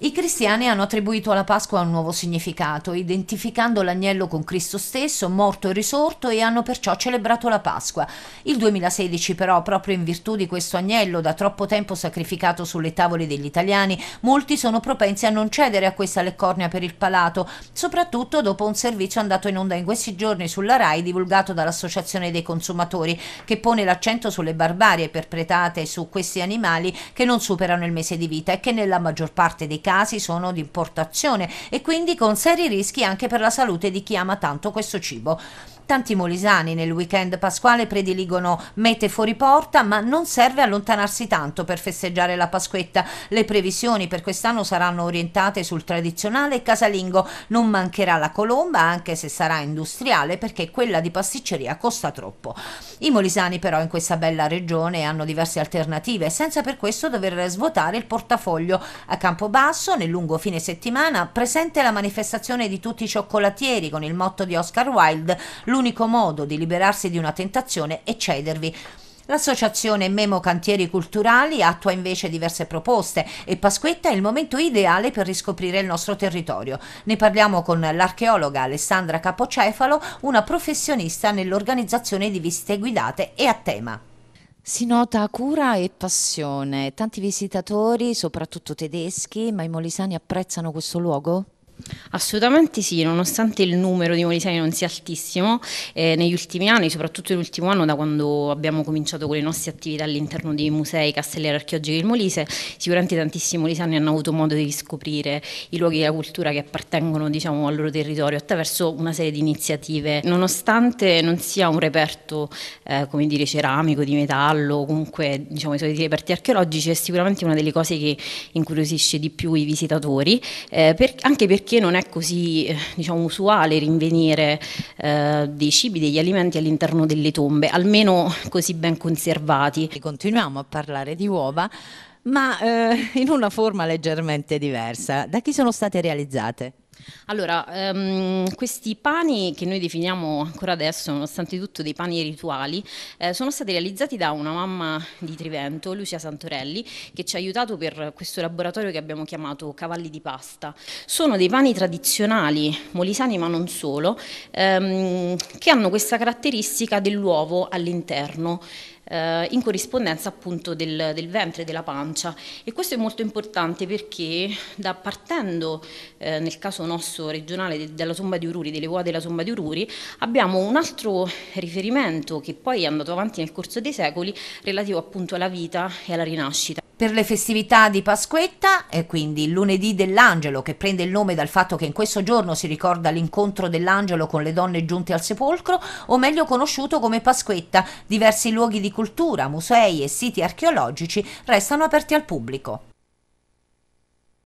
2 cristiani hanno attribuito alla Pasqua un nuovo significato, identificando l'agnello con Cristo stesso, morto e risorto, e hanno perciò celebrato la Pasqua. Il 2016 però, proprio in virtù di questo agnello da troppo tempo sacrificato sulle tavole degli italiani, molti sono propensi a non cedere a questa leccornia per il palato, soprattutto dopo un servizio andato in onda in questi giorni sulla RAI divulgato dall'Associazione dei Consumatori, che pone l'accento sulle barbarie perpetrate su questi animali che non superano il mese di vita e che nella maggior parte dei casi casi sono di importazione e quindi con seri rischi anche per la salute di chi ama tanto questo cibo. Tanti molisani nel weekend pasquale prediligono mete fuori porta, ma non serve allontanarsi tanto per festeggiare la Pasquetta. Le previsioni per quest'anno saranno orientate sul tradizionale casalingo. Non mancherà la colomba, anche se sarà industriale, perché quella di pasticceria costa troppo. I molisani però in questa bella regione hanno diverse alternative, senza per questo dover svuotare il portafoglio. A Campobasso, nel lungo fine settimana, presente la manifestazione di tutti i cioccolatieri con il motto di Oscar Wilde L'unico modo di liberarsi di una tentazione è cedervi. L'associazione Memo Cantieri Culturali attua invece diverse proposte e Pasquetta è il momento ideale per riscoprire il nostro territorio. Ne parliamo con l'archeologa Alessandra Capocefalo, una professionista nell'organizzazione di visite guidate e a tema. Si nota cura e passione. Tanti visitatori, soprattutto tedeschi, ma i molisani apprezzano questo luogo? Assolutamente sì, nonostante il numero di molisani non sia altissimo, eh, negli ultimi anni, soprattutto nell'ultimo anno da quando abbiamo cominciato con le nostre attività all'interno dei musei castellari archeologici del Molise, sicuramente tantissimi molisani hanno avuto modo di riscoprire i luoghi della cultura che appartengono diciamo, al loro territorio attraverso una serie di iniziative. Nonostante non sia un reperto eh, come dire, ceramico, di metallo, comunque diciamo, i soliti reperti archeologici, è sicuramente una delle cose che incuriosisce di più i visitatori, eh, per, anche perché perché non è così eh, diciamo, usuale rinvenire eh, dei cibi, degli alimenti all'interno delle tombe, almeno così ben conservati. Continuiamo a parlare di uova, ma eh, in una forma leggermente diversa. Da chi sono state realizzate? Allora, ehm, questi pani che noi definiamo ancora adesso, nonostante tutto, dei pani rituali, eh, sono stati realizzati da una mamma di Trivento, Lucia Santorelli, che ci ha aiutato per questo laboratorio che abbiamo chiamato Cavalli di Pasta. Sono dei pani tradizionali, molisani ma non solo, ehm, che hanno questa caratteristica dell'uovo all'interno eh, in corrispondenza appunto del, del, ventre, della pancia. E questo è molto importante perché da, partendo eh, nel caso nostro regionale de, della somma di Ururi, delle uova della somma di Ururi, abbiamo un altro riferimento che poi è andato avanti nel corso dei secoli relativo appunto alla vita e alla rinascita per le festività di Pasquetta, e quindi il lunedì dell'angelo, che prende il nome dal fatto che in questo giorno si ricorda l'incontro dell'angelo con le donne giunte al sepolcro, o meglio conosciuto come Pasquetta, diversi luoghi di cultura, musei e siti archeologici restano aperti al pubblico.